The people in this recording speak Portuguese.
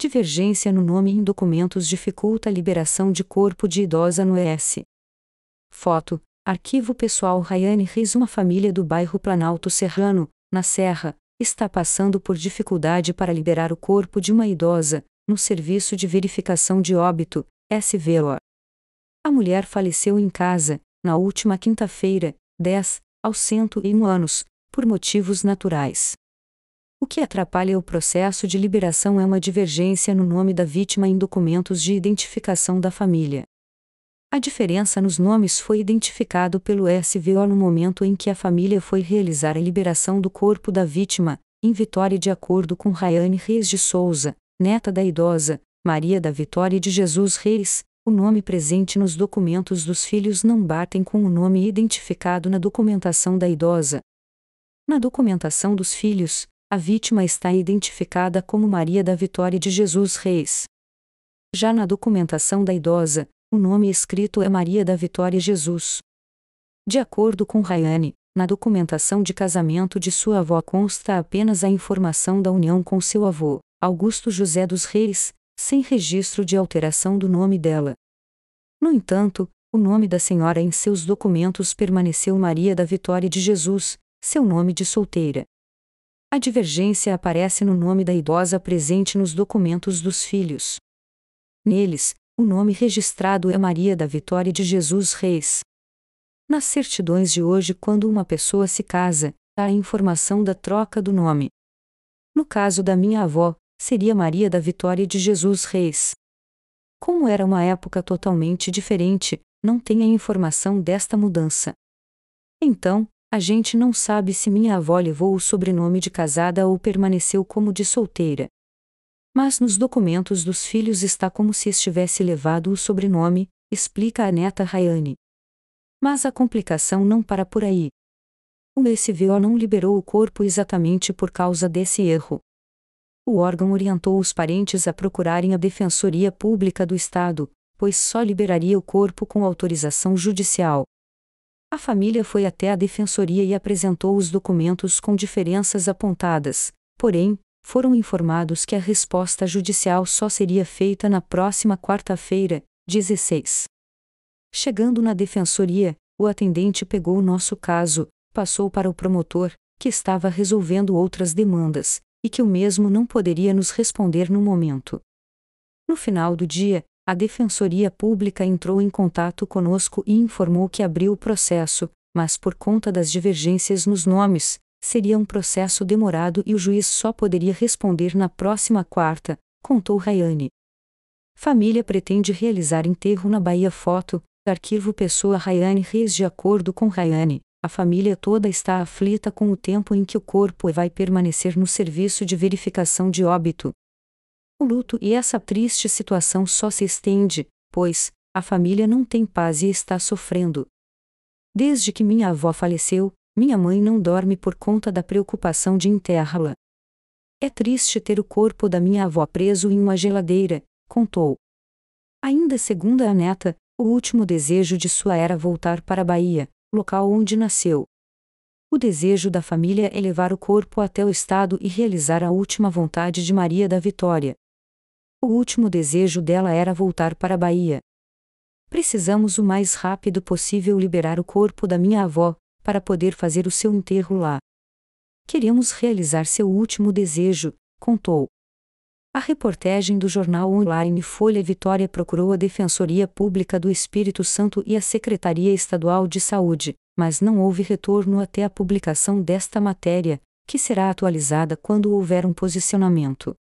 Divergência no nome em documentos dificulta a liberação de corpo de idosa no ES. Foto: Arquivo pessoal Rayane Riz, uma família do bairro Planalto Serrano, na Serra, está passando por dificuldade para liberar o corpo de uma idosa, no Serviço de Verificação de Óbito, SVO. A mulher faleceu em casa, na última quinta-feira, 10, aos 101 anos, por motivos naturais. O que atrapalha o processo de liberação é uma divergência no nome da vítima em documentos de identificação da família. A diferença nos nomes foi identificado pelo SVO no momento em que a família foi realizar a liberação do corpo da vítima, em Vitória de acordo com Rayane Reis de Souza, neta da idosa, Maria da Vitória de Jesus Reis, o nome presente nos documentos dos filhos não batem com o nome identificado na documentação da idosa. Na documentação dos filhos, a vítima está identificada como Maria da Vitória de Jesus Reis. Já na documentação da idosa, o nome escrito é Maria da Vitória Jesus. De acordo com Rayane, na documentação de casamento de sua avó consta apenas a informação da união com seu avô, Augusto José dos Reis, sem registro de alteração do nome dela. No entanto, o nome da senhora em seus documentos permaneceu Maria da Vitória de Jesus, seu nome de solteira. A divergência aparece no nome da idosa presente nos documentos dos filhos. Neles, o nome registrado é Maria da Vitória de Jesus Reis. Nas certidões de hoje, quando uma pessoa se casa, há a informação da troca do nome. No caso da minha avó, seria Maria da Vitória de Jesus Reis. Como era uma época totalmente diferente, não tem a informação desta mudança. Então, a gente não sabe se minha avó levou o sobrenome de casada ou permaneceu como de solteira. Mas nos documentos dos filhos está como se estivesse levado o sobrenome, explica a neta Rayane. Mas a complicação não para por aí. O SVO não liberou o corpo exatamente por causa desse erro. O órgão orientou os parentes a procurarem a Defensoria Pública do Estado, pois só liberaria o corpo com autorização judicial. A família foi até a defensoria e apresentou os documentos com diferenças apontadas, porém, foram informados que a resposta judicial só seria feita na próxima quarta-feira, 16. Chegando na defensoria, o atendente pegou o nosso caso, passou para o promotor, que estava resolvendo outras demandas, e que o mesmo não poderia nos responder no momento. No final do dia, a Defensoria Pública entrou em contato conosco e informou que abriu o processo, mas por conta das divergências nos nomes, seria um processo demorado e o juiz só poderia responder na próxima quarta, contou Rayane. Família pretende realizar enterro na Bahia Foto, arquivo Pessoa Rayane Reis de acordo com Rayane. A família toda está aflita com o tempo em que o corpo vai permanecer no serviço de verificação de óbito, o luto e essa triste situação só se estende, pois, a família não tem paz e está sofrendo. Desde que minha avó faleceu, minha mãe não dorme por conta da preocupação de enterrá-la. É triste ter o corpo da minha avó preso em uma geladeira, contou. Ainda segundo a neta, o último desejo de sua era voltar para a Bahia, local onde nasceu. O desejo da família é levar o corpo até o estado e realizar a última vontade de Maria da Vitória. O último desejo dela era voltar para a Bahia. Precisamos o mais rápido possível liberar o corpo da minha avó, para poder fazer o seu enterro lá. Queríamos realizar seu último desejo, contou. A reportagem do jornal online Folha Vitória procurou a Defensoria Pública do Espírito Santo e a Secretaria Estadual de Saúde, mas não houve retorno até a publicação desta matéria, que será atualizada quando houver um posicionamento.